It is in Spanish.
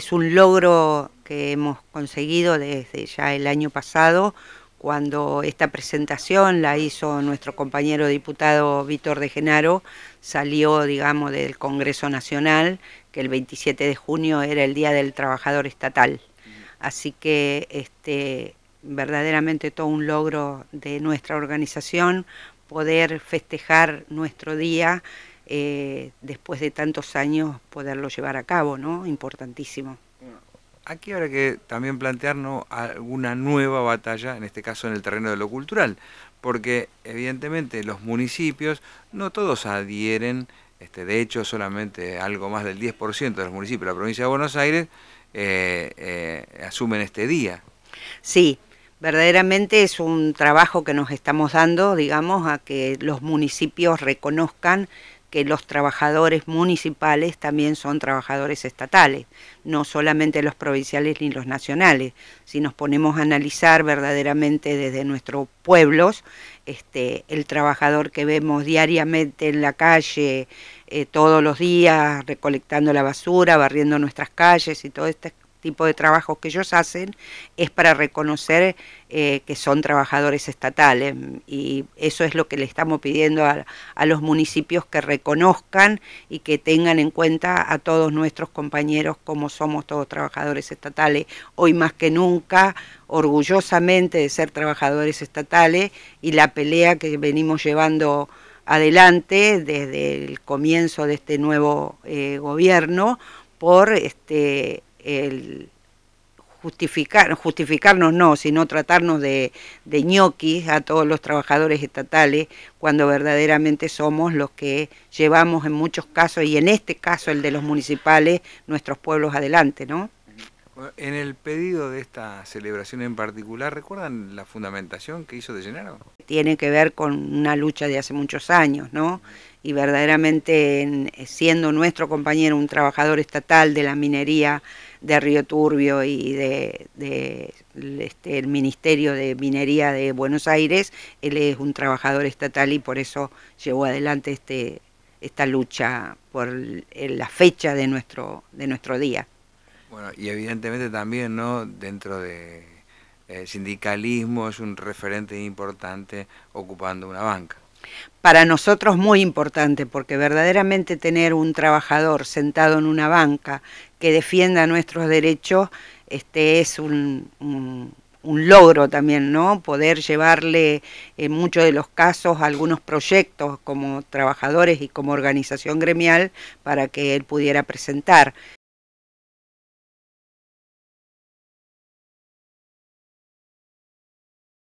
es un logro que hemos conseguido desde ya el año pasado, cuando esta presentación la hizo nuestro compañero diputado Víctor de Genaro, salió, digamos, del Congreso Nacional, que el 27 de junio era el Día del Trabajador Estatal. Así que este, verdaderamente todo un logro de nuestra organización poder festejar nuestro día eh, después de tantos años poderlo llevar a cabo, ¿no? Importantísimo. Aquí habrá que también plantearnos alguna nueva batalla, en este caso en el terreno de lo cultural, porque evidentemente los municipios no todos adhieren, este, de hecho solamente algo más del 10% de los municipios de la provincia de Buenos Aires eh, eh, asumen este día. Sí, verdaderamente es un trabajo que nos estamos dando, digamos, a que los municipios reconozcan que los trabajadores municipales también son trabajadores estatales, no solamente los provinciales ni los nacionales. Si nos ponemos a analizar verdaderamente desde nuestros pueblos, este, el trabajador que vemos diariamente en la calle, eh, todos los días, recolectando la basura, barriendo nuestras calles y todo estas tipo de trabajos que ellos hacen es para reconocer eh, que son trabajadores estatales y eso es lo que le estamos pidiendo a, los municipios que reconozcan y que tengan en cuenta a todos nuestros compañeros como somos todos trabajadores estatales, hoy más que nunca, orgullosamente de ser trabajadores estatales y la pelea que venimos llevando adelante desde el comienzo de este nuevo eh, gobierno por este, el justificar, justificarnos no, sino tratarnos de, de ñoquis a todos los trabajadores estatales cuando verdaderamente somos los que llevamos en muchos casos, y en este caso el de los municipales, nuestros pueblos adelante, ¿no? En el pedido de esta celebración en particular, ¿recuerdan la fundamentación que hizo de Llenaro? Tiene que ver con una lucha de hace muchos años, ¿no? y verdaderamente eh, siendo nuestro compañero un trabajador estatal de la minería de Río Turbio y de, este, el Ministerio de Minería de Buenos Aires, él es un trabajador estatal y por eso llevó adelante este, esta lucha por la fecha de nuestro, de nuestro día. Bueno, y evidentemente también, ¿no? Dentro de eh, sindicalismo es un referente importante ocupando una banca para nosotros muy importante, porque verdaderamente tener un trabajador sentado en una banca que defienda nuestros derechos este, es un, logro también, ¿no? Poder llevarle en eh, muchos de los casos algunos proyectos como trabajadores y como organización gremial para que él pudiera presentar.